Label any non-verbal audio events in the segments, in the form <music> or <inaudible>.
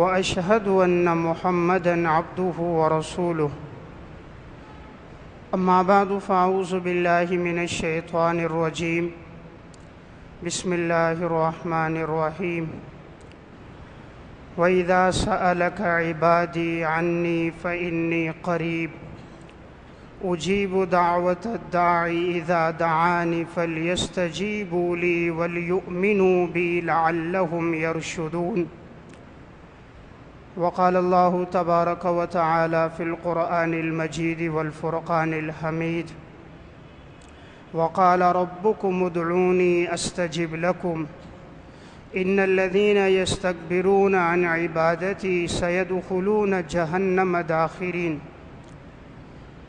واشهد ان محمدا عبده ورسوله اما بعد فاعوذ بالله من الشيطان الرجيم بسم الله الرحمن الرحيم واذا سالك عبادي عني فاني قريب اجيب دعوه الداعي اذا دعاني فليستجيبوا لي وليؤمنوا بي لعلهم يرشدون وقال الله تبارك وتعالى في القران المجيد والفرقان الحميد وقال ربكم ادعوني استجب لكم ان الذين يستكبرون عن عبادتي سيدخلون جهنم داخرين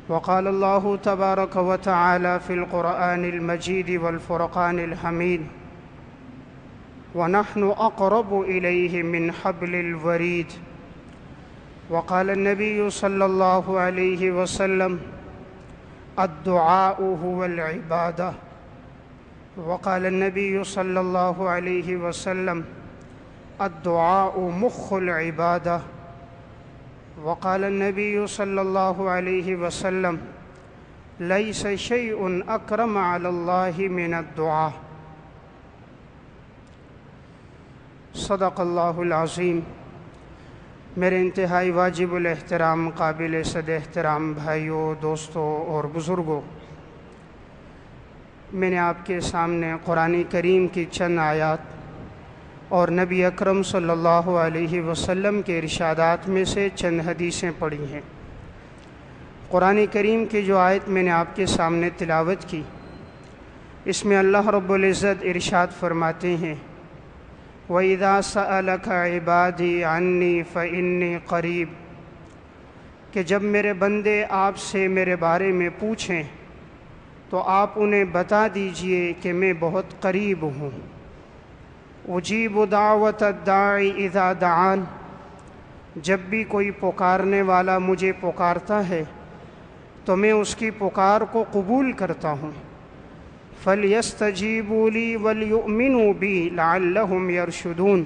وقال الله تبارك وتعالى في القران المجيد والفرقان الحميد ونحن اقرب اليه من حبل الوريد وقال النبي صلى الله عليه وسلم الدعاء هو العباده وقال النبي صلى الله عليه وسلم الدعاء مخ العباده وقال النبي صلى الله عليه وسلم ليس شيء اكرم على الله من الدعاء صدق الله العظيم मेरे इंतहाई वाजिबुल एहतराम काबिल सद एहतराम भाइयों दोस्तों और बुज़ुर्गों मैंने आपके सामने कुरान करीम की चंद आयात और नबी अकरम सल्लल्लाहु अलैहि वसल्लम के इरशादात में से चंद हदीसें पढ़ी हैं कुरान करीम की जो आयत मैंने आपके सामने तिलावत की इसमें अल्लाह रब्बुल इज़्ज़त इरशाद फरमाते हैं वैदा सलक इबादी अन्नी फ़िन्नी करीब कि जब मेरे बंदे आपसे मेरे बारे में पूछें तो आप उन्हें बता दीजिए कि मैं बहुत करीब हूँ उजीब दावत दाई इज़ा दान जब भी कोई पुकारने वाला मुझे पुकारता है तो मैं उसकी पुकार को कबूल करता हूँ फलियस्तजीबू ली वलयुमिनू बी लाल्लहुम यरशुदून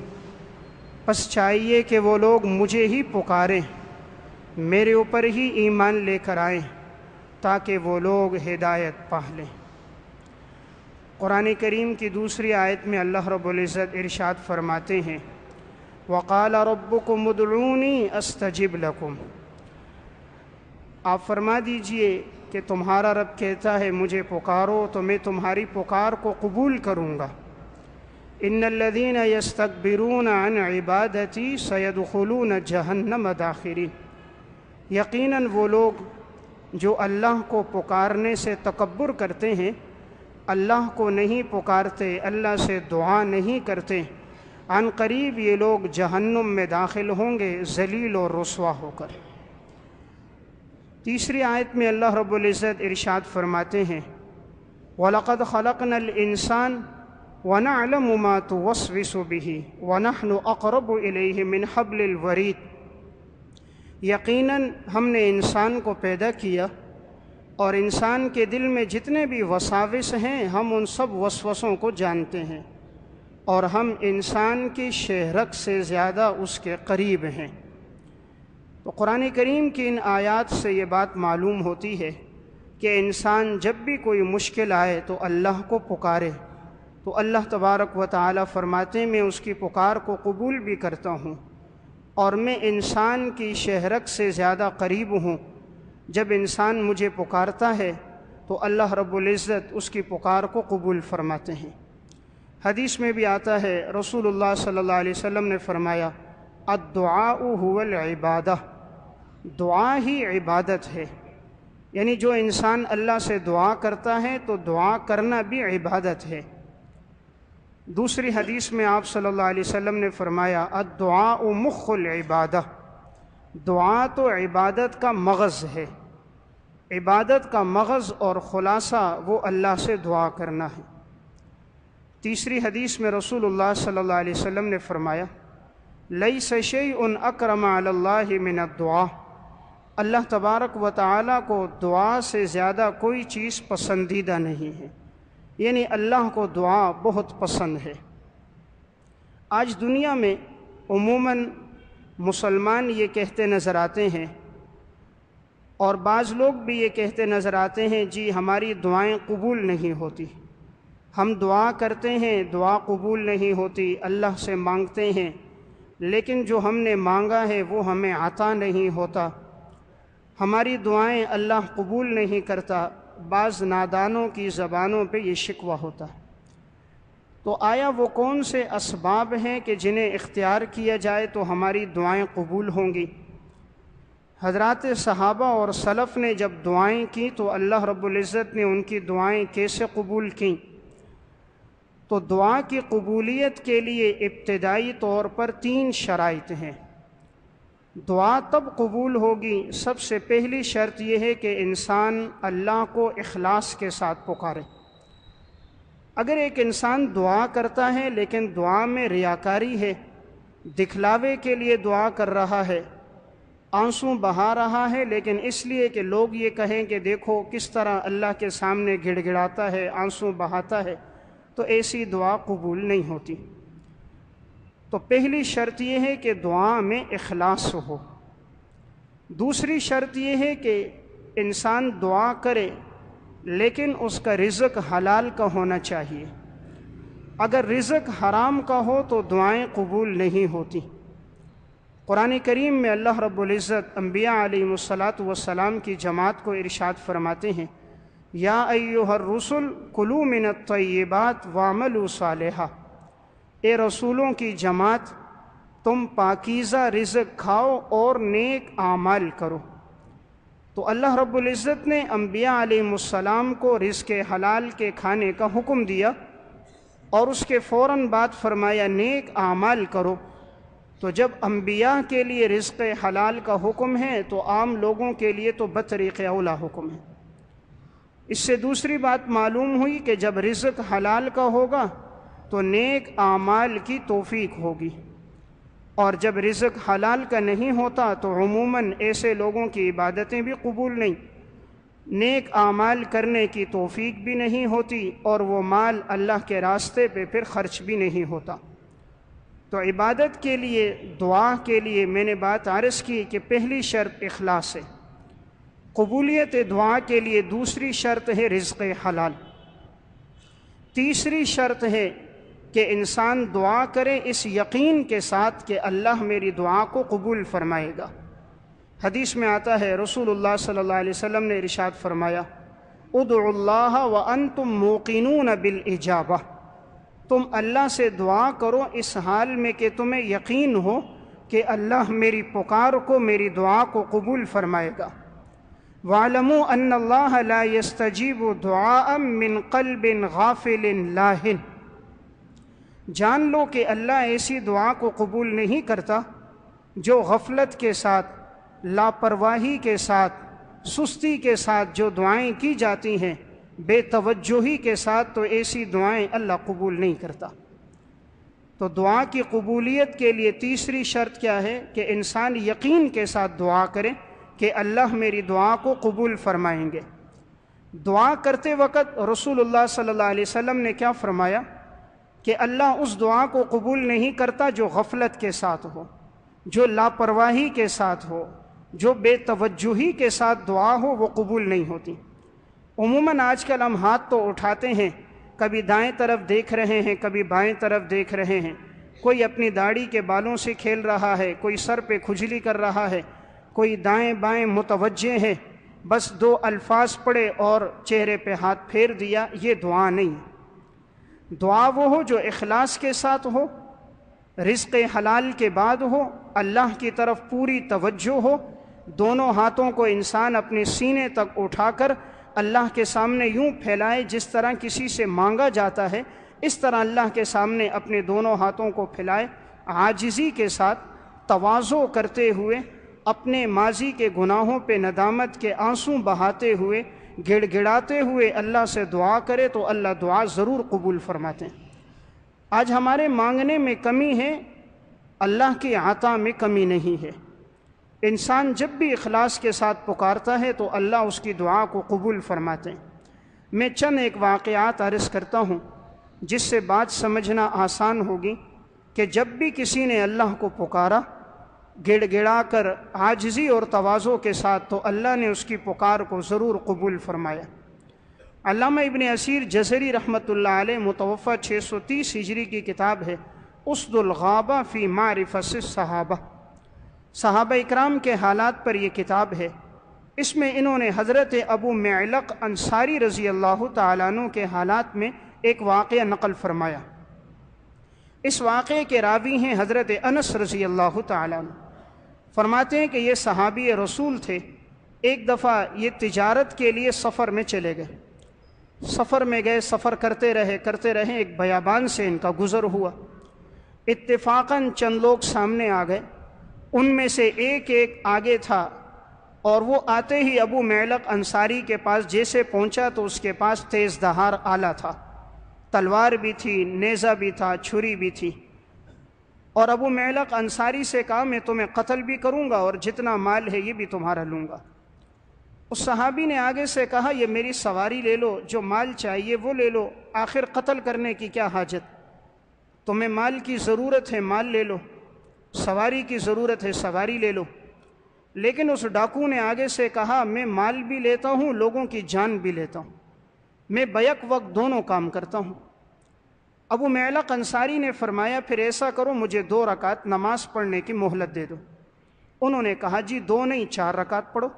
बस चाहिए कि वो लोग मुझे ही पुकारें मेरे ऊपर ही ईमान लेकर आए ताकि वो लोग हिदायत पा लें कुरान करीम की दूसरी आयत में अल्लाह रब्ज़त इरशाद फरमाते हैं वक़ाल रब्बुक मदलूनी अस्तजिब लकुम आप फरमा दीजिए कि तुम्हारा रब कहता है मुझे पुकारो तो मैं तुम्हारी पुकार को कबूल करूँगा इन लदीन अन इबादती सैदलून जहन्नम दाखिरी यकीनन वो लोग जो अल्लाह को पुकारने से तकबर करते हैं अल्लाह को नहीं पुकारते अल्लाह से दुआ नहीं करते अनकरीब ये लोग जहन्नुम में दाखिल होंगे जलील और रसवा होकर तीसरी आयत में अल्लाह रब्ज़त इरशाद फरमाते हैं वलक़द खलक इंसान वन अलमा तो वसविसुबी वनहन अकरब मिन हबलवरीत यकीनन हमने इंसान को पैदा किया और इंसान के दिल में जितने भी वसाविस हैं हम उन सब वसवसों को जानते हैं और हम इंसान की शहरक से ज़्यादा उसके करीब हैं तो क़ुरान करीम की इन आयात से ये बात मालूम होती है कि इंसान जब भी कोई मुश्किल आए तो अल्लाह को पुकारे तो अल्लाह तबारक व ताली फ़रमाते मैं उसकी पुकार को कबूल भी करता हूँ और मैं इंसान की शहरक से ज़्यादा करीब हूँ जब इंसान मुझे पुकारता है तो अल्लाह रबुल्ज़त उसकी पुकार को कबूल फ़रमाते हैं हदीस में भी आता है रसूल सल्ला वम ने फ़रमाया अद्दुआ हुवल इबादा दुआ ही इबादत है यानी जो इंसान अल्लाह से दुआ करता है तो दुआ करना भी इबादत है दूसरी हदीस में आप सल्लल्लाहु अलैहि वसल्लम ने फरमाया अदुआ मुखल इबादत दुआ तो इबादत का मगज़ है इबादत का मगज़ और ख़ुलासा वो अल्लाह से दुआ करना है तीसरी हदीस में रसूलुल्लाह सल्लल्लाहु अलैहि वसल्लम ने फरमाया लई सशे उन अक्रम मिन दुआ अल्लाह तबारक व ताली को दुआ से ज़्यादा कोई चीज़ पसंदीदा नहीं है यानी अल्लाह को दुआ बहुत पसंद है आज दुनिया में उमूमन मुसलमान ये कहते नज़र आते हैं और बाज़ लोग भी ये कहते नज़र आते हैं जी हमारी दुआएं कबूल नहीं होती हम दुआ करते हैं दुआ कबूल नहीं होती अल्लाह से मांगते हैं लेकिन जो हमने मांगा है वो हमें आता नहीं होता हमारी दुआएं अल्लाह कबूल नहीं करता बाज़ नादानों की ज़बानों पे ये शिकवा होता है तो आया वो कौन से इसबाब हैं कि जिन्हें इख्तियार किया जाए तो हमारी दुआएं कबूल होंगी हजरत सहाबा और सलफ़ ने जब दुआएं की तो अल्लाह रब्ज़त ने उनकी दुआएं कैसे कबूल की तो दुआ की कबूलियत के लिए इब्तदाई तौर पर तीन शराइत हैं दुआ तब कबूल होगी सबसे पहली शर्त यह है कि इंसान अल्लाह को अखलास के साथ पुकारे अगर एक इंसान दुआ करता है लेकिन दुआ में रियाकारी है दिखलावे के लिए दुआ कर रहा है आंसू बहा रहा है लेकिन इसलिए कि लोग ये कहें कि देखो किस तरह अल्लाह के सामने गिड़गिड़ाता है आंसू बहाता है तो ऐसी दुआ कबूल नहीं होती तो पहली शर्त यह है कि दुआ में अखलास हो दूसरी शर्त यह है कि इंसान दुआ करे लेकिन उसका रिज़क हलाल का होना चाहिए अगर रिज़क हराम का हो तो दुआएं कबूल नहीं होती कुरान करीम में अल्लाह रब्ज़त अम्बिया आलमसलात वसलाम की जमात को इरशाद फरमाते हैं या अयो हर रसुल कुलू मिनत तय्यबात वामलू सालहा ए रसूलों की जमात तुम पाकिज़ा रिज़ खाओ और नेक आमाल करो तो अल्लाह रब्ज़त ने अम्बिया आलम को रिज़ हलाल के खाने का हुक्म दिया और उसके फ़ौर बाद फरमाया नेक आमाल करो तो जब अम्बिया के लिए रिज़ हलाल का हुक्म है तो आम लोगों के लिए तो बतरीक़ हुक्म है इससे दूसरी बात मालूम हुई कि जब रिज़ हलाल का होगा तो नेक आमाल की तोफीक होगी और जब रिज़क हलाल का नहीं होता तो उमूमन ऐसे लोगों की इबादतें भी कबूल नहीं नेक आमाल करने की तोफीक भी नहीं होती और वो माल अल्लाह के रास्ते पे फिर ख़र्च भी नहीं होता तो इबादत के लिए दुआ के लिए मैंने बात आरज़ की कि पहली शर्त अखलास है कबूलियत दुआ के लिए दूसरी शर्त है रिज़ हलाल तीसरी शर्त है कि इंसान दुआ करे इस यकीन के साथ कि अल्लाह मेरी दुआ को कबूल फरमाएगा हदीस में आता है रसूलुल्लाह सल्लल्लाहु अलैहि वसल्लम ने इरशाद फरमाया उद्ल्लाह व अन तुम मोकिन बिल इजाबा तुम अल्लाह से दुआ करो इस हाल में कि तुम्हें यकीन हो कि अल्लाह मेरी पुकार को मेरी दुआ को कबूल फरमाएगा वालम अल्लाह ला यस्तजीब दुआ मिन कल बिन गाफिल लाहिन जान लो कि अल्लाह ऐसी दुआ को कबूल नहीं करता जो गफलत के साथ लापरवाही के साथ सुस्ती के साथ जो दुआएं की जाती हैं बेतवजही के साथ तो ऐसी दुआएं अल्लाह कबूल नहीं करता तो दुआ की कबूलियत के लिए तीसरी शर्त क्या है कि इंसान यकीन के साथ दुआ करें कि अल्लाह मेरी दुआ को कबूल फरमाएंगे दुआ करते वक्त रसूलुल्लाह सल्लल्लाहु अलैहि वसल्लम ने क्या फरमाया कि अल्लाह उस दुआ को कबूल नहीं करता जो गफलत के साथ हो जो लापरवाही के साथ हो जो बेतवजही के साथ दुआ हो वो कबूल नहीं होती उमूमन कल हम हाथ तो उठाते हैं कभी दाएं तरफ देख रहे हैं कभी बाएं तरफ देख रहे हैं कोई अपनी दाढ़ी के बालों से खेल रहा है कोई सर पे खुजली कर रहा है कोई दाएं बाएं मुतवजह है बस दो अल्फाज पढ़े और चेहरे पे हाथ फेर दिया ये दुआ नहीं दुआ वो हो जो इखलास के साथ हो रिस्क हलाल के बाद हो अल्लाह की तरफ पूरी तवज्जो हो दोनों हाथों को इंसान अपने सीने तक उठाकर अल्लाह के सामने यूं फैलाए जिस तरह किसी से मांगा जाता है इस तरह अल्लाह के सामने अपने दोनों हाथों को फैलाए आजिज़ी के साथ तवाज़ो करते हुए अपने माजी के गुनाहों पे नदामत के आंसू बहाते हुए गिड़गिड़ाते हुए अल्लाह से दुआ करे तो अल्लाह दुआ ज़रूर कबूल फरमाते हैं आज हमारे मांगने में कमी है अल्लाह के आता में कमी नहीं है इंसान जब भी अखलास के साथ पुकारता है तो अल्लाह उसकी दुआ को कबूल फरमाते हैं मैं चंद एक वाक़ात अर्ज़ करता हूँ जिससे बात समझना आसान होगी कि जब भी किसी ने अल्लाह को पुकारा गिड़ा कर आजजी और तवाज़ों के साथ तो अल्लाह ने उसकी पुकार को ज़रूर कबूल फरमाया अलामा इबन असीर जजरी रहमत मुतवफ़ा छः सौ तीस हिजरी की किताब है उसदुलगाबा फ़ी मारफस सहाबा सहाबा इकराम के हालात पर यह किताब है इसमें इन्होंने हज़रत अबू मेलक अंसारी रज़ी अल्लाह तु के हालात में एक वाक़ नकल फ़रमाया इस वाक़े के रावी हैं हज़रत अनस रज़ी अल्लाह तु फरमाते हैं कि ये सहाबी रसूल थे एक दफ़ा ये तिजारत के लिए सफ़र में चले गए सफ़र में गए सफ़र करते रहे करते रहे एक बयाबान से इनका गुज़र हुआ इत्तेफाक़न चंद लोग सामने आ गए उनमें से एक एक आगे था और वो आते ही अबू मैलक अंसारी के पास जैसे पहुंचा तो उसके पास तेज़ दहार आला था तलवार भी थी नेज़ा भी था छुरी भी थी और अबू मेलक अंसारी से कहा मैं तुम्हें कत्ल भी करूँगा और जितना माल है ये भी तुम्हारा लूँगा उस सहाबी ने आगे से कहा यह मेरी सवारी ले लो जो माल चाहिए वो ले लो आखिर कत्ल करने की क्या हाजत तुम्हें माल की ज़रूरत है माल ले लो सवारी की ज़रूरत है सवारी ले लो लेकिन उस डाकू ने आगे से कहा मैं माल भी लेता हूँ लोगों की जान भी लेता हूँ मैं बैक वक्त दोनों काम करता हूँ अबू मैलक अंसारी ने फरमाया फिर ऐसा करो मुझे दो रकात नमाज पढ़ने की मोहलत दे दो उन्होंने कहा जी दो नहीं चार रकात पढ़ो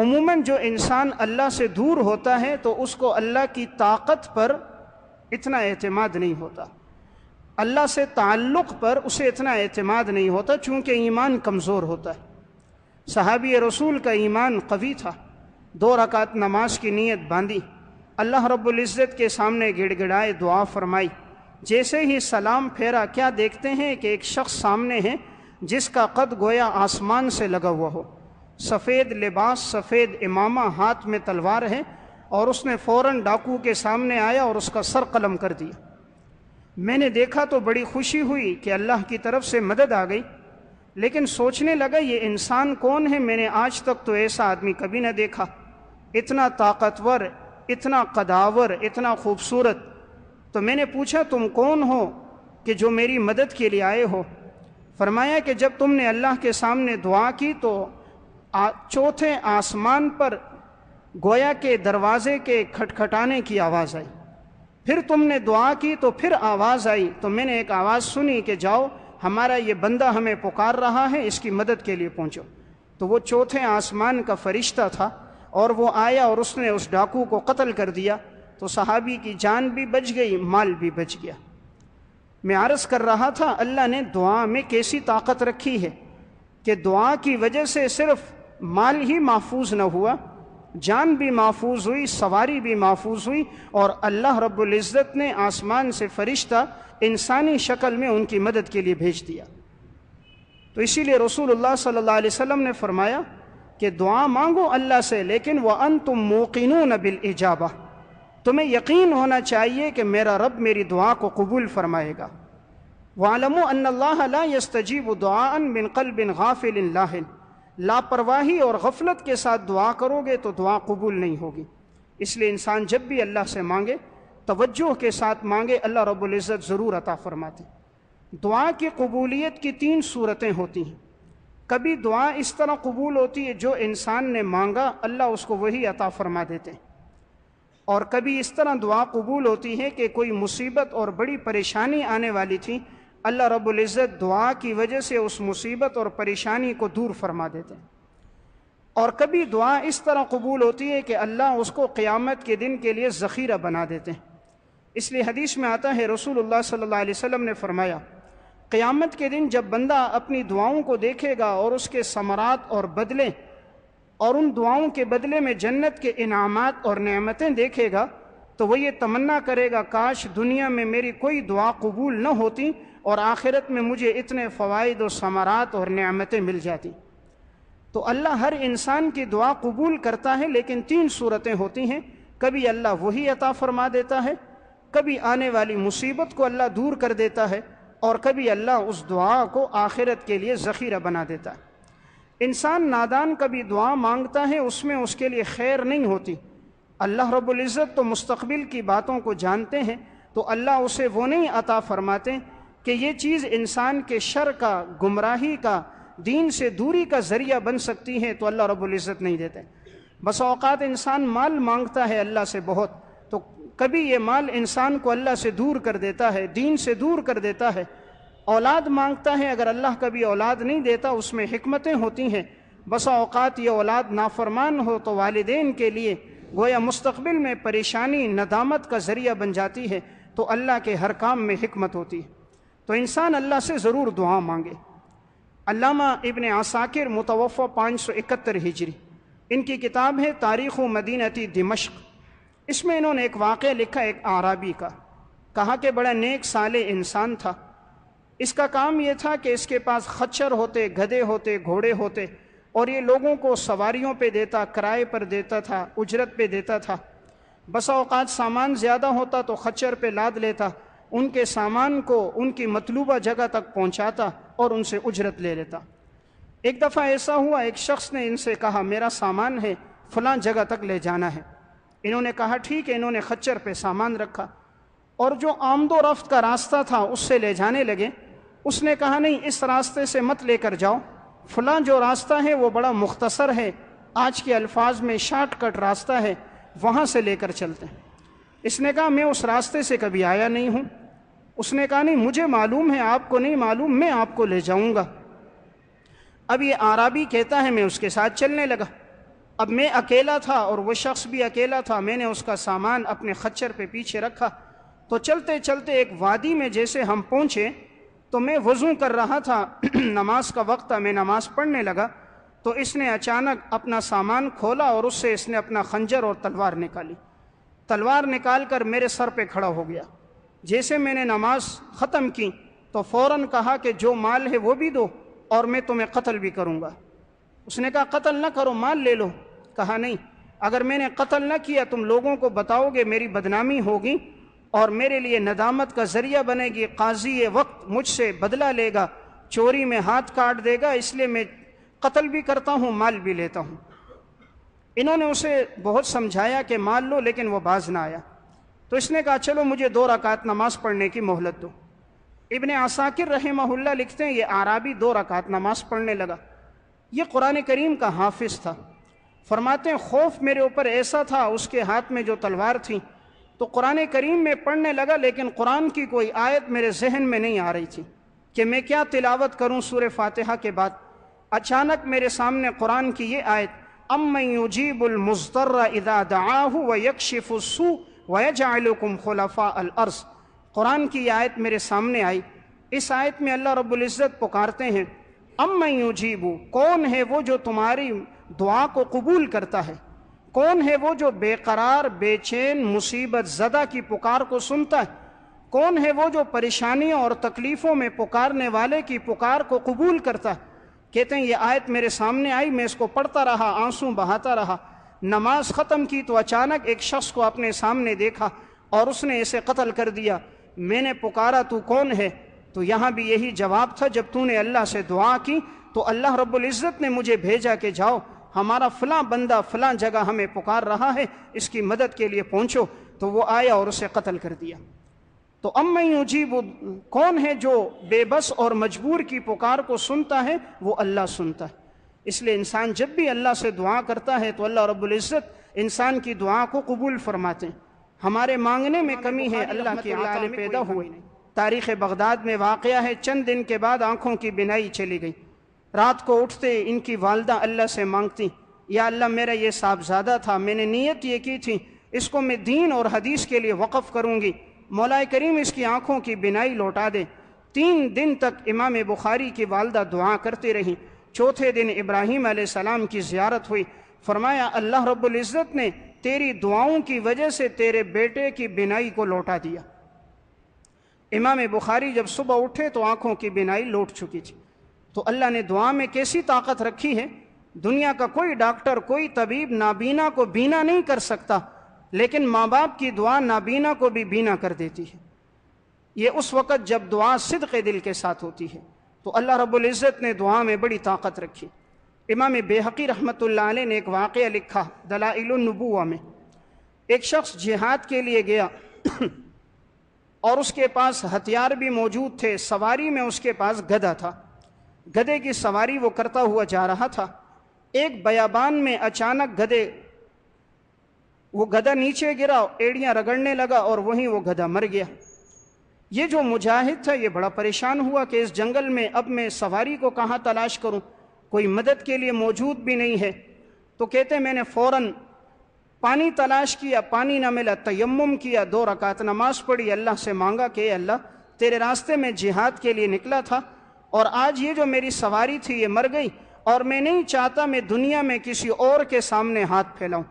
उमूमन जो इंसान अल्लाह से दूर होता है तो उसको अल्लाह की ताकत पर इतना अहतमाद नहीं होता अल्लाह से ताल्लुक़ पर उसे इतना अहतमाद नहीं होता चूँकि ईमान कमज़ोर होता है सहाबी रसूल का ईमान कवि था दो रकात नमाज की नीयत बांधी अल्लाह रबुल्जत के सामने गिड़गिड़ाए दुआ फरमाई जैसे ही सलाम फेरा क्या देखते हैं कि एक शख्स सामने है जिसका कद गोया आसमान से लगा हुआ हो सफ़ेद लिबास सफ़ेद इमामा हाथ में तलवार है और उसने फ़ौर डाकू के सामने आया और उसका सर कलम कर दिया मैंने देखा तो बड़ी खुशी हुई कि अल्लाह की तरफ से मदद आ गई लेकिन सोचने लगा ये इंसान कौन है मैंने आज तक तो ऐसा आदमी कभी ना देखा इतना ताकतवर इतना कदावर इतना खूबसूरत तो मैंने पूछा तुम कौन हो कि जो मेरी मदद के लिए आए हो फरमाया कि जब तुमने अल्लाह के सामने दुआ की तो चौथे आसमान पर गोया के दरवाजे के खटखटाने की आवाज़ आई फिर तुमने दुआ की तो फिर आवाज़ आई तो मैंने एक आवाज़ सुनी कि जाओ हमारा ये बंदा हमें पुकार रहा है इसकी मदद के लिए पहुँचो तो वो चौथे आसमान का फरिश्ता था और वो आया और उसने उस डाकू को कत्ल कर दिया तो सहाबी की जान भी बच गई माल भी बच गया मैं आरस कर रहा था अल्लाह ने दुआ में कैसी ताकत रखी है कि दुआ की वजह से सिर्फ माल ही महफूज न हुआ जान भी महफूज हुई सवारी भी महफूज हुई और अल्लाह रब्बुल इज़्ज़त ने आसमान से फरिश्ता इंसानी शक्ल में उनकी मदद के लिए भेज दिया तो इसीलिए रसूलुल्लाह सल्लल्लाहु अलैहि वसल्लम ने फरमाया कि दुआ मांगो अल्लाह से लेकिन वह अन तुम मोकिन बिल इजाबा तुम्हें यकीन होना चाहिए कि मेरा रब मेरी दुआ को कबूल फ़रमाएगा वालम यस्तजीब दुआन बिन कल बिन गाफिल लाहिन लापरवाही और गफलत के साथ दुआ करोगे तो दुआ कबूल नहीं होगी इसलिए इंसान जब भी अल्लाह से मांगे तोज्जो के साथ मांगे अल्लाह रबुल्ज़त ज़रूर अता फ़रमाते दुआ की कबूलीत की तीन सूरतें होती हैं कभी दुआ इस तरह कबूल होती है जो इंसान ने मांगा अल्लाह उसको वही अता फरमा देते हैं और कभी इस तरह दुआ कबूल होती है कि कोई मुसीबत और बड़ी परेशानी आने वाली थी अल्लाह रबुल्ज़त दुआ की वजह से उस मुसीबत और परेशानी को दूर फरमा देते हैं और कभी दुआ इस तरह कबूल होती है कि अल्लाह उसको क़्यामत के दिन के लिए ज़ख़ीरा बना देते हैं इसलिए हदीस में आता है रसूलुल्लाह सल्लल्लाहु अलैहि वसल्लम ने फरमाया क़यामत के दिन जब बंदा अपनी दुआओं को देखेगा और उसके समरात और बदले और उन दुआओं के बदले में जन्नत के इनामात और नेमतें देखेगा तो वह ये तमन्ना करेगा काश दुनिया में मेरी कोई दुआ कबूल न होती और आखिरत में मुझे इतने फ़वाद और समरात और नेमतें मिल जाती तो अल्लाह हर इंसान की दुआ कबूल करता है लेकिन तीन सूरतें होती हैं कभी अल्लाह वही अता फरमा देता है कभी आने वाली मुसीबत को अल्लाह दूर कर देता है और कभी अल्लाह उस दुआ को आखिरत के लिए ज़ख़ीरा बना देता है इंसान नादान कभी दुआ मांगता है उसमें उसके लिए खैर नहीं होती अल्लाह रबुल्ज़त तो मुस्तबिल की बातों को जानते हैं तो अल्लाह उसे वो नहीं अता फरमाते कि ये चीज़ इंसान के शर का गुमराही का दीन से दूरी का ज़रिया बन सकती है तो अल्लाह रबुल्ज़त नहीं देते बस औकात इंसान माल मांगता है अल्लाह से बहुत कभी ये माल इंसान को अल्लाह से दूर कर देता है दीन से दूर कर देता है औलाद मांगता है अगर अल्लाह कभी औलाद नहीं देता उसमें हमतें होती हैं बस अवकात ये औलाद नाफरमान हो तो वालदेन के लिए गोया मुस्तबिल में परेशानी नदामत का ज़रिया बन जाती है तो अल्लाह के हर काम में हमत होती है तो इंसान अल्लाह से ज़रूर दुआ मांगे अलामा इबन आसाकिर मुतवफ़ा पाँच सौ इकहत्तर हिजरी इनकी किताब है तारीख़ मदीनती दिमश्क इसमें इन्होंने एक वाक़ लिखा एक आरबी का कहा कि बड़ा नेक साले इंसान था इसका काम यह था कि इसके पास खच्चर होते गधे होते घोड़े होते और ये लोगों को सवारियों पे देता किराए पर देता था उजरत पे देता था बस अवकात सामान ज़्यादा होता तो खच्चर पे लाद लेता उनके सामान को उनकी मतलूबा जगह तक पहुंचाता और उनसे उजरत ले लेता एक दफ़ा ऐसा हुआ एक शख्स ने इनसे कहा मेरा सामान है फलां जगह तक ले जाना है इन्होंने कहा ठीक है इन्होंने खच्चर पे सामान रखा और जो आमदो रफ्त का रास्ता था उससे ले जाने लगे उसने कहा नहीं इस रास्ते से मत लेकर जाओ फला जो रास्ता है वो बड़ा मुख्तसर है आज के अल्फाज में कट रास्ता है वहाँ से लेकर चलते हैं इसने कहा मैं उस रास्ते से कभी आया नहीं हूँ उसने कहा नहीं मुझे मालूम है आपको नहीं मालूम मैं आपको ले जाऊँगा अब ये आराबी कहता है मैं उसके साथ चलने लगा अब मैं अकेला था और वह शख्स भी अकेला था मैंने उसका सामान अपने खच्चर पे पीछे रखा तो चलते चलते एक वादी में जैसे हम पहुँचे तो मैं वज़ू कर रहा था <clears throat> नमाज का वक्त था मैं नमाज पढ़ने लगा तो इसने अचानक अपना सामान खोला और उससे इसने अपना खंजर और तलवार निकाली तलवार निकाल कर मेरे सर पे खड़ा हो गया जैसे मैंने नमाज ख़त्म की तो फ़ौर कहा कि जो माल है वो भी दो और मैं तुम्हें कत्ल भी करूँगा उसने कहा कत्ल ना करो माल ले लो कहा नहीं अगर मैंने कत्ल न किया तुम लोगों को बताओगे मेरी बदनामी होगी और मेरे लिए नदामत का जरिया बनेगी काजी ये वक्त मुझसे बदला लेगा चोरी में हाथ काट देगा इसलिए मैं कत्ल भी करता हूँ माल भी लेता हूँ इन्होंने उसे बहुत समझाया कि माल लो लेकिन वह बाज ना आया तो इसने कहा चलो मुझे दो रकात नमाज पढ़ने की मोहलत दो इबन आसाकिर रहमहुल्ला लिखते हैं ये आराबी दो रकात नमाज पढ़ने लगा ये कुरान करीम का हाफिज था फरमाते हैं खौफ मेरे ऊपर ऐसा था उसके हाथ में जो तलवार थी तो कुरान करीम में पढ़ने लगा लेकिन कुरान की कोई आयत मेरे जहन में नहीं आ रही थी कि मैं क्या तिलावत करूं सूर्य फातिहा के बाद अचानक मेरे सामने कुरान की ये आयत अमयुजीबुलमज़र इदा दआहू व यकशिफ़ु खलफा अलअर्स कुरान की आयत मेरे सामने आई इस आयत में अल्लाह रब्ज़त पुकारते हैं अमयुजीबू कौन है वो जो तुम्हारी दुआ को कबूल करता है कौन है वो जो बेकरार बेचैन मुसीबत ज़दा की पुकार को सुनता है कौन है वो जो परेशानियों और तकलीफ़ों में पुकारने वाले की पुकार को कबूल करता है कहते हैं ये आयत मेरे सामने आई मैं इसको पढ़ता रहा आंसू बहाता रहा नमाज ख़त्म की तो अचानक एक शख्स को अपने सामने देखा और उसने इसे कत्ल कर दिया मैंने पुकारा तू कौन है तो यहाँ भी यही जवाब था जब तूने अल्लाह से दुआ की तो अल्लाह रब्बुल इज़्ज़त ने मुझे भेजा कि जाओ हमारा फलां बंदा फलां जगह हमें पुकार रहा है इसकी मदद के लिए पहुंचो तो वो आया और उसे कत्ल कर दिया तो अब मैं जी वो कौन है जो बेबस और मजबूर की पुकार को सुनता है वो अल्लाह सुनता है इसलिए इंसान जब भी अल्लाह से दुआ करता है तो अल्लाह रबुल्जत इंसान की दुआ को कबूल फरमाते हैं हमारे मांगने में कमी है अल्लाह के आले पैदा हुए तारीख़ बगदाद में वाक़ है चंद दिन के बाद आँखों की बिनाई चली गई रात को उठते इनकी वालदा अल्लाह से मांगती या अल्लाह मेरा ये साहबजादा था मैंने नीयत ये की थी इसको मैं दीन और हदीस के लिए वक़फ़ करूँगी मौलाए करीम इसकी आँखों की बिनाई लौटा दे तीन दिन तक इमाम बुखारी की वालदा दुआ करती रहीं चौथे दिन इब्राहीम आसमाम की ज़्यारत हुई फरमाया अल्लाह रब्ज़त ने तेरी दुआओं की वजह से तेरे बेटे की बिनाई को लौटा दिया इमाम बुखारी जब सुबह उठे तो आँखों की बिनाई लौट चुकी थी तो अल्लाह ने दुआ में कैसी ताकत रखी है दुनिया का कोई डॉक्टर कोई तबीब नाबीना को बीना नहीं कर सकता लेकिन माँ बाप की दुआ नाबीना को भी बीना कर देती है ये उस वक़्त जब दुआ सिद्क दिल के साथ होती है तो अल्लाह रबुल्ज़त ने दुआ में बड़ी ताकत रखी इमाम बेहकी रहमत ने एक वाक़ लिखा दलाइलनबुआ में एक शख्स जिहाद के लिए गया और उसके पास हथियार भी मौजूद थे सवारी में उसके पास गधा था गधे की सवारी वो करता हुआ जा रहा था एक बयाबान में अचानक गधे वो गधा नीचे गिरा एड़ियां रगड़ने लगा और वहीं वो गधा मर गया ये जो मुजाहिद था ये बड़ा परेशान हुआ कि इस जंगल में अब मैं सवारी को कहाँ तलाश करूँ कोई मदद के लिए मौजूद भी नहीं है तो कहते मैंने फ़ौर पानी तलाश किया पानी ना मिला तयम किया दो रकात नमाज पढ़ी अल्लाह से मांगा कि अल्लाह तेरे रास्ते में जिहाद के लिए निकला था और आज ये जो मेरी सवारी थी ये मर गई और मैं नहीं चाहता मैं दुनिया में किसी और के सामने हाथ फैलाऊं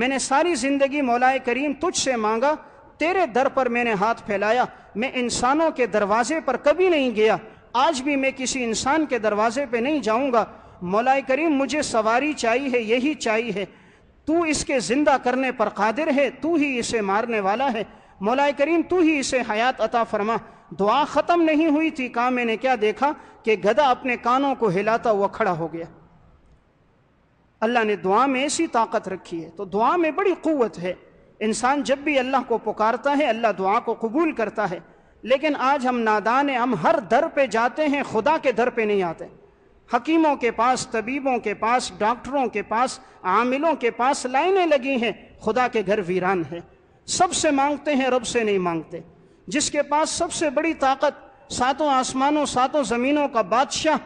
मैंने सारी ज़िंदगी मौलाए करीम तुझसे मांगा तेरे दर पर मैंने हाथ फैलाया मैं इंसानों के दरवाजे पर कभी नहीं गया आज भी मैं किसी इंसान के दरवाजे पर नहीं जाऊंगा मौलाए करीम मुझे सवारी चाहिए यही चाहिए तू इसके ज़िंदा करने पर कादिर है तू ही इसे मारने वाला है मौलाए करीम तू ही इसे हयात अता फरमा दुआ ख़त्म नहीं हुई थी कहा मैंने क्या देखा कि गधा अपने कानों को हिलाता हुआ खड़ा हो गया अल्लाह ने दुआ में ऐसी ताकत रखी है तो दुआ में बड़ी क़वत है इंसान जब भी अल्लाह को पुकारता है अल्लाह दुआ को कबूल करता है लेकिन आज हम नादान हम हर दर पे जाते हैं खुदा के दर पे नहीं आते हकीमों के पास तबीबों के पास डॉक्टरों के पास आमिलों के पास लाइनें लगी हैं खुदा के घर वीरान है सबसे मांगते हैं रब से नहीं मांगते जिसके पास सबसे बड़ी ताकत सातों आसमानों सातों ज़मीनों का बादशाह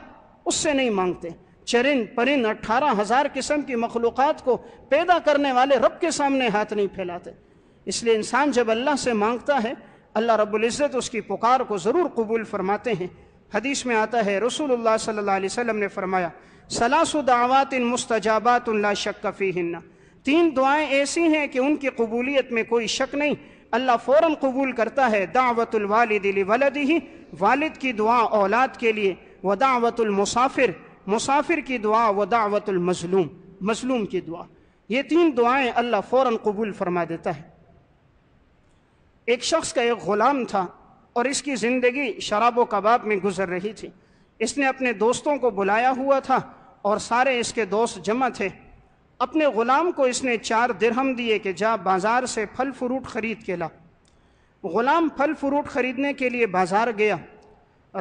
उससे नहीं मांगते चरिन परिन अट्ठारह हज़ार किस्म की मखलूक़ात को पैदा करने वाले रब के सामने हाथ नहीं फैलाते इसलिए इंसान जब अल्लाह से मांगता है अल्लाह रबुल्ज़त उसकी पुकार को ज़रूर कबूल फरमाते हैं हदीस में आता है रसूलुल्लाह सल्लल्लाहु अलैहि वसल्लम ने फरमाया सलासु दावात इन मुस्तजाबात ला शक्फ़ी हिन्ना तीन दुआएं ऐसी हैं कि उनकी कबूलियत में कोई शक नहीं अल्लाह फौरन कबूल करता है दावतुल वालिद ही वालिद की दुआ औलाद के लिए व दावतुल मुसाफिर मुसाफिर की दुआ व दावतुल मजलूम मजलूम की दुआ ये तीन दुआएं अल्लाह फ़ौर कबूल फरमा देता है एक शख्स का एक ग़ुलाम था और इसकी ज़िंदगी शराब व कबाब में गुजर रही थी इसने अपने दोस्तों को बुलाया हुआ था और सारे इसके दोस्त जमा थे अपने ग़ुलाम को इसने चार दिरहम दिए कि जा बाज़ार से फल फ्रूट ख़रीद के ला ग़ुलाम फल फ्रूट ख़रीदने के लिए बाज़ार गया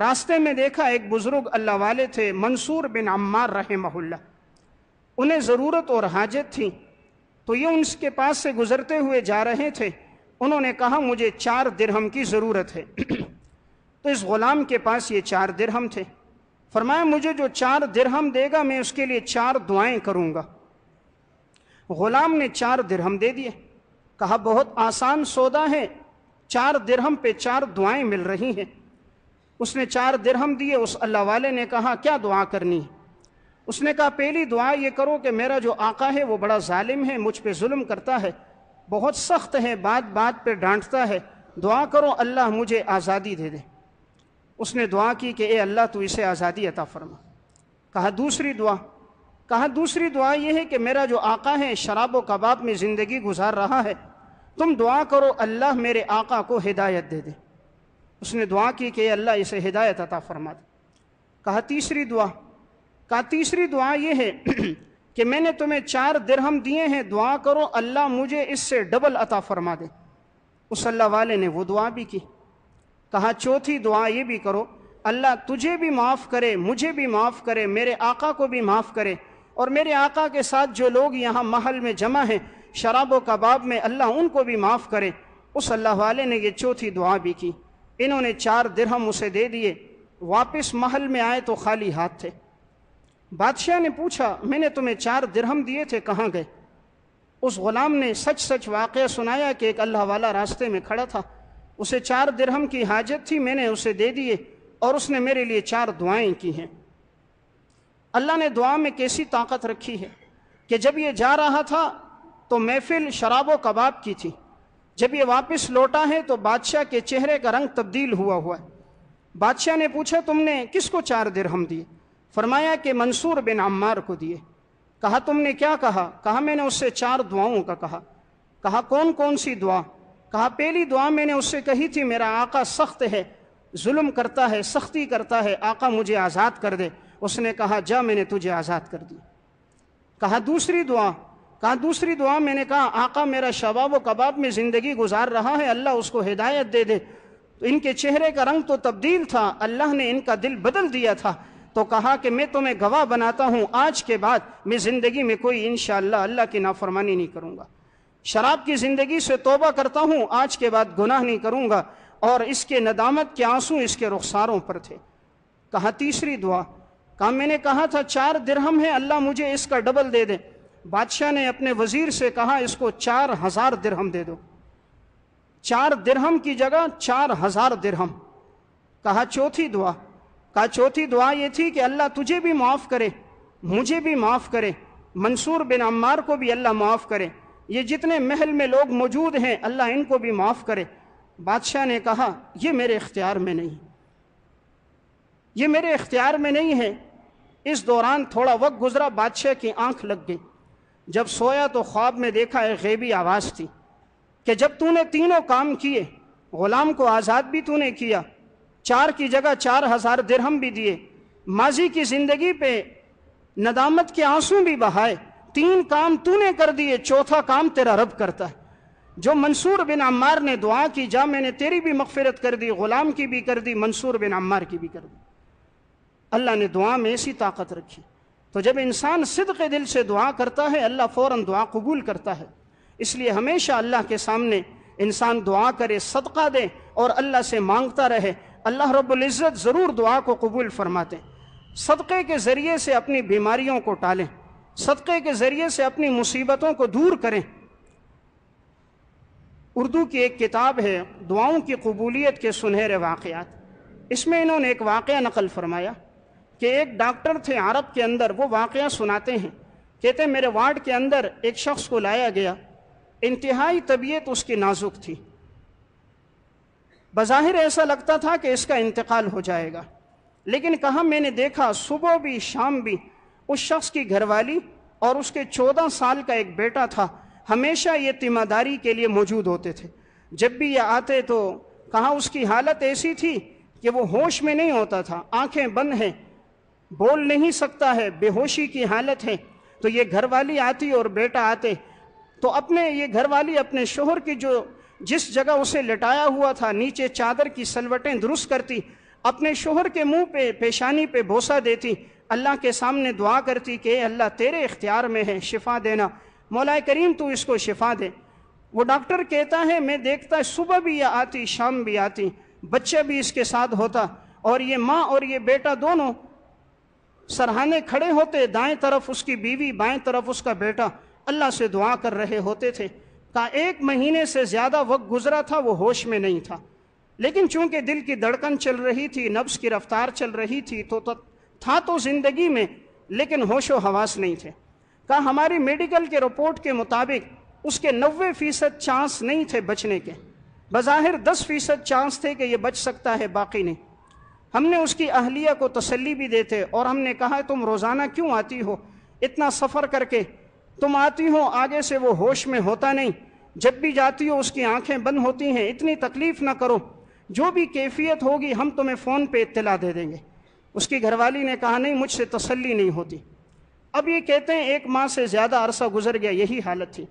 रास्ते में देखा एक बुज़ुर्ग अल्लाह वाले थे मंसूर बिन अम्मार रहे महुल्ला उन्हें ज़रूरत और हाजत थी तो ये उनके पास से गुज़रते हुए जा रहे थे उन्होंने कहा मुझे चार दिरहम की ज़रूरत है तो इस ग़ुलाम के पास ये चार दिरहम थे फरमाया मुझे जो चार दिरहम देगा मैं उसके लिए चार दुआएं करूँगा गुलाम ने चार दिरहम दे दिए कहा बहुत आसान सौदा है चार दिरहम पे चार दुआएं मिल रही हैं उसने चार दिरहम दिए उस अल्लाह वाले ने कहा क्या दुआ करनी है उसने कहा पहली दुआ ये करो कि मेरा जो आका है वो बड़ा ालिम है मुझ पर जुल्म करता है बहुत सख्त है बात बात पर डांटता है दुआ करो अल्लाह मुझे आज़ादी दे दे उसने दुआ की कि ए अल्लाह तू इसे आज़ादी अता फरमा कहा दूसरी दुआ कहा दूसरी दुआ यह है कि मेरा जो आका है शराब व कबाब में ज़िंदगी गुजार रहा है तुम दुआ करो अल्लाह मेरे आका को हिदायत दे दे उसने दुआ की कि अल्लाह इसे हिदायत अता फरमा दे कहा तीसरी दुआ कहा तीसरी दुआ यह है <clears throat> कि मैंने तुम्हें चार दिरहम दिए हैं दुआ करो अल्लाह मुझे इससे डबल अता फरमा दे उस अल्लाह वाले ने वो दुआ भी की कहा चौथी दुआ ये भी करो अल्लाह तुझे भी माफ़ करे मुझे भी माफ़ करे मेरे आका को भी माफ़ करे और मेरे आका के साथ जो लोग यहाँ महल में जमा हैं शराब व कबाब में अल्लाह उनको भी माफ़ करे उस अल्लाह वाले ने ये चौथी दुआ भी की इन्होंने चार दिरहम उसे दे दिए वापस महल में आए तो खाली हाथ थे बादशाह ने पूछा मैंने तुम्हें चार दिरहम दिए थे कहाँ गए उस गुलाम ने सच सच वाक़ सुनाया कि एक अल्लाह वाला रास्ते में खड़ा था उसे चार दिरहम की हाजत थी मैंने उसे दे दिए और उसने मेरे लिए चार दुआएं की हैं अल्लाह ने दुआ में कैसी ताकत रखी है कि जब ये जा रहा था तो महफिल शराब व कबाब की थी जब ये वापस लौटा है तो बादशाह के चेहरे का रंग तब्दील हुआ हुआ है बादशाह ने पूछा तुमने किसको चार दिरहम दिए फरमाया कि मंसूर बिन अम्मार को दिए कहा तुमने क्या कहा कहा मैंने उससे चार दुआओं का कहा कहा कौन कौन सी दुआ कहा पहली दुआ मैंने उससे कही थी मेरा आका सख्त है जुल्म करता है सख्ती करता है आका मुझे आज़ाद कर दे उसने कहा जा मैंने तुझे आज़ाद कर दिया कहा दूसरी दुआ कहा दूसरी दुआ मैंने कहा आका मेरा शबाब व कबाब में ज़िंदगी गुजार रहा है अल्लाह उसको हिदायत दे दे तो इनके चेहरे का रंग तो तब्दील था अल्लाह ने इनका दिल बदल दिया था तो कहा कि मैं तुम्हें गवाह बनाता हूँ आज के बाद मैं ज़िंदगी में कोई इन अल्लाह की नाफरमानी नहीं करूँगा शराब की ज़िंदगी से तोबा करता हूँ आज के बाद गुनाह नहीं करूँगा और इसके नदामत के आंसू इसके रुखसारों पर थे कहा तीसरी दुआ कहा मैंने कहा था चार दिरहम है अल्लाह मुझे इसका डबल दे दे बादशाह ने अपने वजीर से कहा इसको चार हजार दिरहम दे दो चार दिरहम की जगह चार हजार दिरहम कहा चौथी दुआ कहा चौथी दुआ ये थी कि अल्लाह तुझे भी माफ़ करे मुझे भी माफ़ करे मंसूर बिन अम्मार को भी अल्लाह माफ़ करे ये जितने महल में लोग मौजूद हैं अल्लाह इनको भी माफ़ करे बादशाह ने कहा यह मेरे इख्तियार में नहीं ये मेरे इख्तियार में नहीं है इस दौरान थोड़ा वक्त गुजरा बादशाह की आंख लग गई जब सोया तो ख्वाब में देखा एक गैबी आवाज़ थी कि जब तूने तीनों काम किए ग़ुलाम को आज़ाद भी तूने किया चार की जगह चार हज़ार दिरहम भी दिए माजी की ज़िंदगी पे नदामत के आंसू भी बहाए तीन काम तूने कर दिए चौथा काम तेरा रब करता है जो मंसूर बिन अम्मार ने दुआ की जा मैंने तेरी भी मगफरत कर दी ग़ुलाम की भी कर दी मंसूर बिन अम्मार की भी कर दी अल्लाह ने दुआ में ऐसी ताकत रखी तो जब इंसान सिद्क दिल से दुआ करता है अल्लाह फ़ौर दुआ कबूल करता है इसलिए हमेशा अल्लाह के सामने इंसान दुआ करे सदका दे और अल्लाह से मांगता रहे अल्लाह रब्ज़त ज़रूर दुआ को कबूल फरमाते सदक़े के ज़रिए से अपनी बीमारियों को टालें सदक़े के ज़रिए से अपनी मुसीबतों को दूर करें उर्दू की एक किताब है दुआओं की कबूलीत के सुनहरे वाक़ात इसमें इन्होंने एक वाक़ नकल फरमाया कि एक डॉक्टर थे अरब के अंदर वो वाक़ सुनाते हैं कहते मेरे वार्ड के अंदर एक शख्स को लाया गया इंतहाई तबीयत उसकी नाजुक थी बज़ाहिर ऐसा लगता था कि इसका इंतकाल हो जाएगा लेकिन कहा मैंने देखा सुबह भी शाम भी उस शख्स की घरवाली और उसके चौदह साल का एक बेटा था हमेशा ये तीमादारी के लिए मौजूद होते थे जब भी ये आते तो कहा उसकी हालत ऐसी थी कि वो होश में नहीं होता था आंखें बंद हैं बोल नहीं सकता है बेहोशी की हालत है तो ये घरवाली आती और बेटा आते तो अपने ये घरवाली अपने शोहर की जो जिस जगह उसे लटाया हुआ था नीचे चादर की सलवटें दुरुस्त करती अपने शोहर के मुंह पे पेशानी पे भोसा देती अल्लाह के सामने दुआ करती कि अल्लाह तेरे इख्तियार में है शिफा देना मौला करीम तू इसको शिफा दे वो डॉक्टर कहता है मैं देखता सुबह भी ये आती शाम भी आती बच्चा भी इसके साथ होता और ये माँ और ये बेटा दोनों सरहाने खड़े होते दाएं तरफ उसकी बीवी बाएं तरफ उसका बेटा अल्लाह से दुआ कर रहे होते थे का एक महीने से ज़्यादा वक्त गुजरा था वो होश में नहीं था लेकिन चूंकि दिल की धड़कन चल रही थी नब्स की रफ्तार चल रही थी तो, तो था तो ज़िंदगी में लेकिन होशो हवास नहीं थे का हमारी मेडिकल के रिपोर्ट के मुताबिक उसके नबे फ़ीसद चांस नहीं थे बचने के बज़ाहिर दस फ़ीसद चांस थे कि ये बच सकता है बाकी नहीं हमने उसकी अहलिया को तसल्ली भी देते और हमने कहा तुम रोज़ाना क्यों आती हो इतना सफ़र करके तुम आती हो आगे से वो होश में होता नहीं जब भी जाती हो उसकी आंखें बंद होती हैं इतनी तकलीफ़ ना करो जो भी कैफियत होगी हम तुम्हें फ़ोन पे इत्तला दे देंगे उसकी घरवाली ने कहा नहीं मुझसे तसल्ली नहीं होती अब ये कहते हैं एक माह से ज़्यादा अरसा गुजर गया यही हालत थी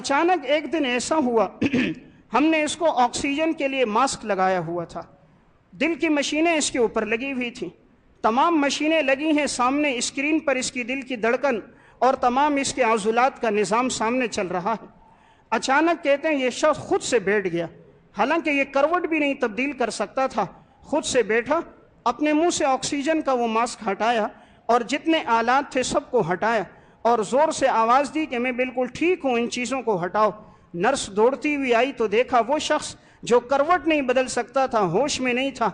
अचानक एक दिन ऐसा हुआ <clears throat> हमने इसको ऑक्सीजन के लिए मास्क लगाया हुआ था दिल की मशीनें इसके ऊपर लगी हुई थी तमाम मशीनें लगी हैं सामने स्क्रीन पर इसकी दिल की धड़कन और तमाम इसके आजुलात का निज़ाम सामने चल रहा है अचानक कहते हैं ये शख्स खुद से बैठ गया हालांकि ये करवट भी नहीं तब्दील कर सकता था खुद से बैठा अपने मुंह से ऑक्सीजन का वो मास्क हटाया और जितने आलात थे सबको हटाया और ज़ोर से आवाज़ दी कि मैं बिल्कुल ठीक हूँ इन चीज़ों को हटाओ नर्स दौड़ती हुई आई तो देखा वो शख्स जो करवट नहीं बदल सकता था होश में नहीं था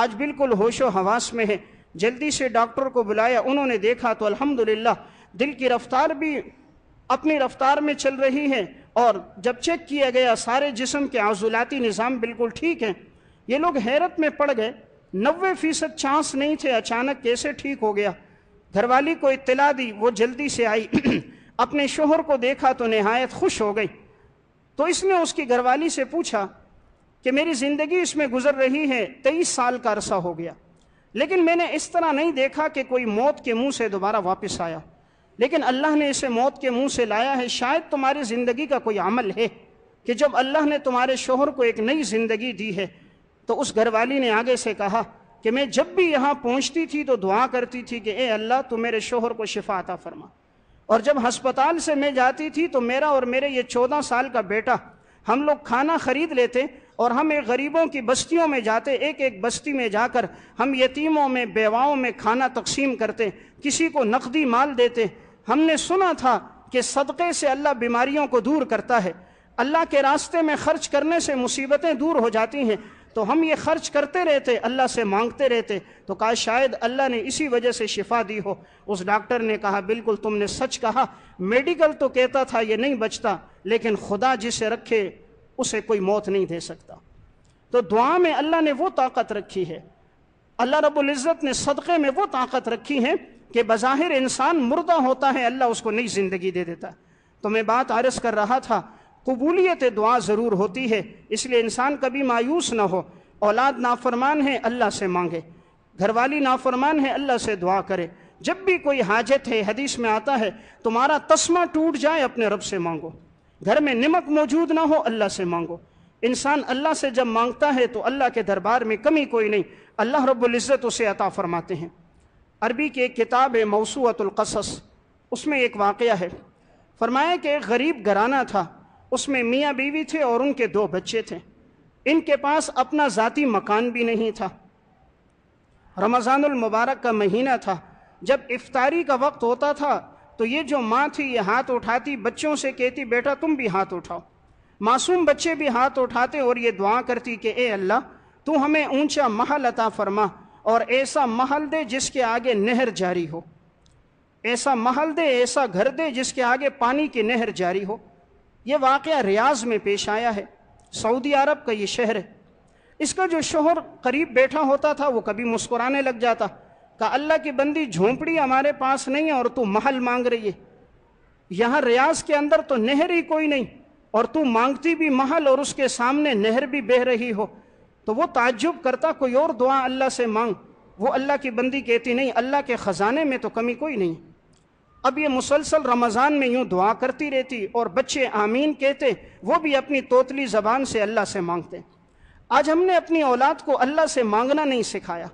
आज बिल्कुल होशो हवास में है जल्दी से डॉक्टर को बुलाया उन्होंने देखा तो अल्हम्दुलिल्लाह दिल की रफ्तार भी अपनी रफ्तार में चल रही है और जब चेक किया गया सारे जिसम के आजुलाती निज़ाम बिल्कुल ठीक हैं ये लोग हैरत में पड़ गए नबे फ़ीसद चांस नहीं थे अचानक कैसे ठीक हो गया घरवाली को इतला दी वो जल्दी से आई <clears throat> अपने शोहर को देखा तो नहायत खुश हो गई तो इसने उसकी घरवाली से पूछा कि मेरी ज़िंदगी इसमें गुजर रही है तेईस साल का अरसा हो गया लेकिन मैंने इस तरह नहीं देखा कि कोई मौत के मुंह से दोबारा वापस आया लेकिन अल्लाह ने इसे मौत के मुंह से लाया है शायद तुम्हारी ज़िंदगी का कोई अमल है कि जब अल्लाह ने तुम्हारे शोहर को एक नई ज़िंदगी दी है तो उस घरवाली ने आगे से कहा कि मैं जब भी यहाँ पहुँचती थी तो दुआ करती थी कि ए अल्लाह तू मेरे शोहर को शिफा फरमा और जब हस्पताल से मैं जाती थी तो मेरा और मेरे ये चौदह साल का बेटा हम लोग खाना खरीद लेते और हम एक गरीबों की बस्तियों में जाते एक एक बस्ती में जाकर हम यतीमों में बेवाओं में खाना तकसीम करते किसी को नकदी माल देते हमने सुना था कि सदक़े से अल्लाह बीमारियों को दूर करता है अल्लाह के रास्ते में खर्च करने से मुसीबतें दूर हो जाती हैं तो हम ये खर्च करते रहते अल्लाह से मांगते रहते तो कहा शायद अल्लाह ने इसी वजह से शिफा दी हो उस डॉक्टर ने कहा बिल्कुल तुमने सच कहा मेडिकल तो कहता था ये नहीं बचता लेकिन खुदा जिसे रखे उसे कोई मौत नहीं दे सकता तो दुआ में अल्लाह ने वो ताकत रखी है अल्लाह रबुल्ज़त ने सदक़े में वो ताकत रखी है कि बज़ाहिर इंसान मुर्दा होता है अल्लाह उसको नई ज़िंदगी दे देता है तो मैं बात आरस कर रहा था कबूलियत दुआ ज़रूर होती है इसलिए इंसान कभी मायूस ना हो औलाद नाफरमान है अल्लाह से मांगे घरवाली नाफरमान है अल्लाह से दुआ करे जब भी कोई हाजत है हदीस में आता है तुम्हारा तस्मा टूट जाए अपने रब से मांगो घर में नमक मौजूद ना हो अल्लाह से मांगो इंसान अल्लाह से जब मांगता है तो अल्लाह के दरबार में कमी कोई नहीं अल्लाह रब्ज़त उसे अता फरमाते हैं अरबी की एक किताब है मौसूतुलकसस उसमें एक वाक़ है फरमाया कि एक गरीब घराना था उसमें मियाँ बीवी थे और उनके दो बच्चे थे इनके पास अपना ज़ाती मकान भी नहीं था रमज़ानमबारक का महीना था जब इफ्तारी का वक्त होता था तो ये जो माँ थी ये हाथ उठाती बच्चों से कहती बेटा तुम भी हाथ उठाओ मासूम बच्चे भी हाथ उठाते और ये दुआ करती कि ए अल्लाह तू हमें ऊंचा महल अता फरमा और ऐसा महल दे जिसके आगे नहर जारी हो ऐसा महल दे ऐसा घर दे जिसके आगे पानी की नहर जारी हो ये वाक़ रियाज में पेश आया है सऊदी अरब का ये शहर है इसका जो शोहर करीब बैठा होता था वो कभी मुस्कुराने लग जाता का अल्लाह की बंदी झोंपड़ी हमारे पास नहीं है और तू महल मांग रही है यहाँ रियाज के अंदर तो नहर ही कोई नहीं और तू मांगती भी महल और उसके सामने नहर भी बह रही हो तो वो ताज्जुब करता कोई और दुआ अल्लाह से मांग वो अल्लाह की बंदी कहती नहीं अल्लाह के ख़जाने में तो कमी कोई नहीं अब ये मुसलसल रमज़ान में यूं दुआ करती रहती और बच्चे आमीन कहते वो भी अपनी तोतली ज़बान से अल्लाह से मांगते आज हमने अपनी औलाद को अल्लाह से मांगना नहीं सिखाया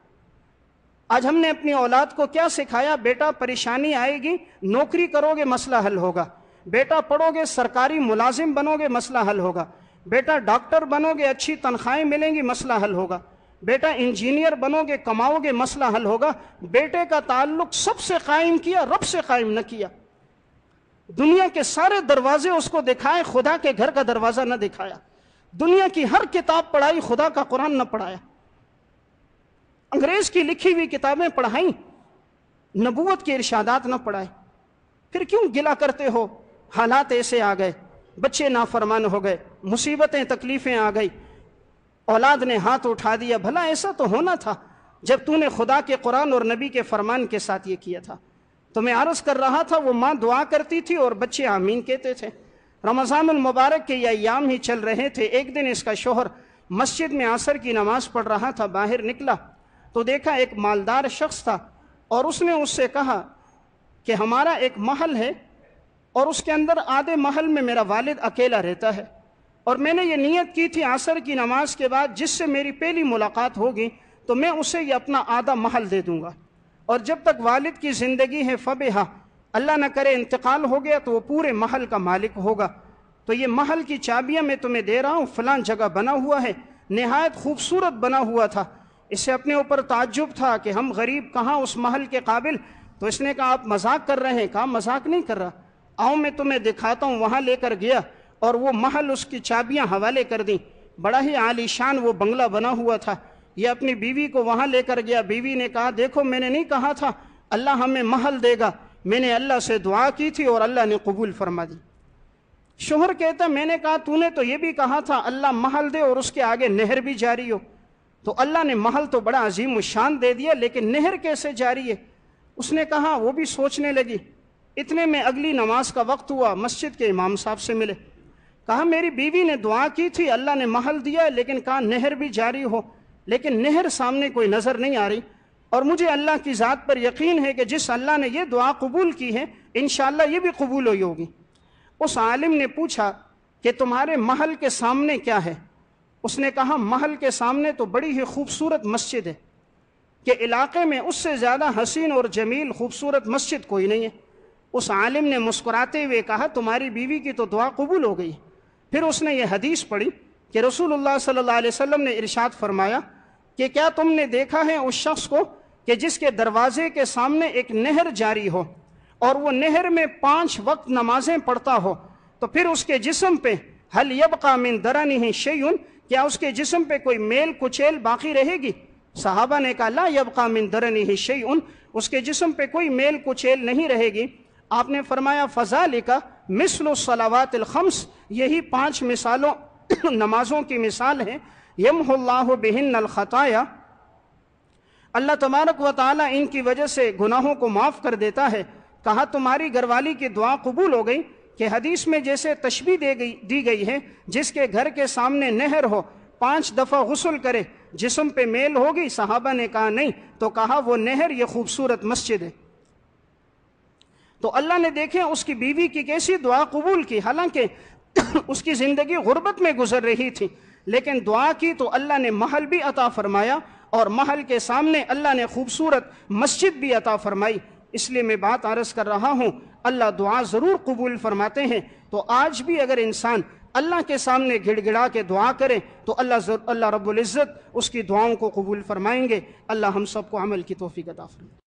आज हमने अपनी औलाद को क्या सिखाया बेटा परेशानी आएगी नौकरी करोगे मसला हल होगा बेटा पढ़ोगे सरकारी मुलाजिम बनोगे मसला हल होगा बेटा डॉक्टर बनोगे अच्छी तनख्वाहें मिलेंगी मसला हल होगा बेटा इंजीनियर बनोगे कमाओगे मसला हल होगा बेटे का ताल्लुक सबसे कायम किया रब से कायम न किया दुनिया के सारे दरवाजे उसको दिखाए खुदा के घर का दरवाज़ा न दिखाया दुनिया की हर किताब पढ़ाई खुदा का कुरान न पढ़ाया अंग्रेज की लिखी हुई किताबें पढ़ाई नबूत के इर्शादात न पढ़ाए फिर क्यों गिला करते हो हालात ऐसे आ गए बच्चे नाफरमान हो गए मुसीबतें तकलीफें आ गई औलाद ने हाथ उठा दिया भला ऐसा तो होना था जब तूने खुदा के कुरान और नबी के फरमान के साथ ये किया था तो मैं आरज़ कर रहा था वो माँ दुआ करती थी और बच्चे आमीन कहते थे रमज़ान मुबारक के याम ही चल रहे थे एक दिन इसका शोहर मस्जिद में आसर की नमाज़ पढ़ रहा था बाहर निकला तो देखा एक मालदार शख्स था और उसने उससे कहा कि हमारा एक महल है और उसके अंदर आधे महल में मेरा वालिद अकेला रहता है और मैंने ये नीयत की थी आसर की नमाज के बाद जिससे मेरी पहली मुलाकात होगी तो मैं उसे ये अपना आधा महल दे दूंगा और जब तक वालिद की ज़िंदगी है फ़बहा अल्लाह न करे इंतकाल हो गया तो वो पूरे महल का मालिक होगा तो ये महल की चाबियाँ मैं तुम्हें दे रहा हूँ फलां जगह बना हुआ है नहायत खूबसूरत बना हुआ था इससे अपने ऊपर ताज्जुब था कि हम गरीब कहाँ उस महल के काबिल तो इसने कहा आप मजाक कर रहे हैं कहा मजाक नहीं कर रहा आओ मैं तुम्हें दिखाता हूँ वहाँ लेकर गया और वो महल उसकी चाबियाँ हवाले कर दी बड़ा ही आलीशान वो बंगला बना हुआ था ये अपनी बीवी को वहाँ लेकर गया बीवी ने कहा देखो मैंने नहीं कहा था अल्लाह हमें महल देगा मैंने अल्लाह से दुआ की थी और अल्लाह ने कबूल फरमा दी शोहर कहता मैंने कहा तूने तो ये भी कहा था अल्लाह महल दे और उसके आगे नहर भी जारी हो तो अल्लाह ने महल तो बड़ा अजीम शान दे दिया लेकिन नहर कैसे जारी है उसने कहा वो भी सोचने लगी इतने में अगली नमाज का वक्त हुआ मस्जिद के इमाम साहब से मिले कहा मेरी बीवी ने दुआ की थी अल्लाह ने महल दिया लेकिन कहा नहर भी जारी हो लेकिन नहर सामने कोई नज़र नहीं आ रही और मुझे अल्लाह की ज़ात पर यकीन है कि जिस अल्लाह ने यह दुआ कबूल की है इन ये भी कबूल हुई होगी उस आलिम ने पूछा कि तुम्हारे महल के सामने क्या है उसने कहा महल के सामने तो बड़ी ही खूबसूरत मस्जिद है कि इलाके में उससे ज़्यादा हसीन और जमील खूबसूरत मस्जिद कोई नहीं है उस आलिम ने मुस्कुराते हुए कहा तुम्हारी बीवी की तो दुआ कबूल हो गई फिर उसने यह हदीस पढ़ी कि रसूलुल्लाह सल्लल्लाहु अलैहि वसल्लम ने इरशाद फरमाया कि क्या तुमने देखा है उस शख्स को कि जिसके दरवाजे के सामने एक नहर जारी हो और वो नहर में पांच वक्त नमाजें पढ़ता हो तो फिर उसके जिसम पे हल यबका मिन दरा नहीं शयुन क्या उसके जिसम पे कोई मेल कुचेल बाकी रहेगी साहबा ने कहा ला यबका मिन दरनी उन उसके जिसम पे कोई मेल कुचेल नहीं रहेगी आपने फरमाया फजा लिखा मिसल सलावात खम्स यही पांच मिसालों <coughs> नमाजों की मिसाल है यमल्लाह बिहिन अलखताया अल्लाह तबारक व ताली इनकी वजह से गुनाहों को माफ़ कर देता है कहा तुम्हारी घरवाली की दुआ कबूल हो गई कि हदीस में जैसे तशबी दे गई दी गई है जिसके घर के सामने नहर हो पांच दफ़ा गसल करे जिसम पे मेल होगी साहबा ने कहा नहीं तो कहा वो नहर ये खूबसूरत मस्जिद है तो अल्लाह ने देखे उसकी बीवी की कैसी दुआ कबूल की हालांकि <coughs> उसकी ज़िंदगी गुर्बत में गुजर रही थी लेकिन दुआ की तो अल्लाह ने महल भी अता फरमाया और महल के सामने अल्लाह ने खूबसूरत मस्जिद भी अता फरमाई इसलिए मैं बात आरस कर रहा हूँ अल्लाह दुआ ज़रूर कबूल फरमाते हैं तो आज भी अगर इंसान अल्लाह के सामने घिड़गिड़ा के दुआ करें तो अल्लाह अल्लाह इज़्ज़त उसकी दुआओं को कबूल फरमाएंगे अल्लाह हम सबको अमल की तोफ़ी अदा फरमाए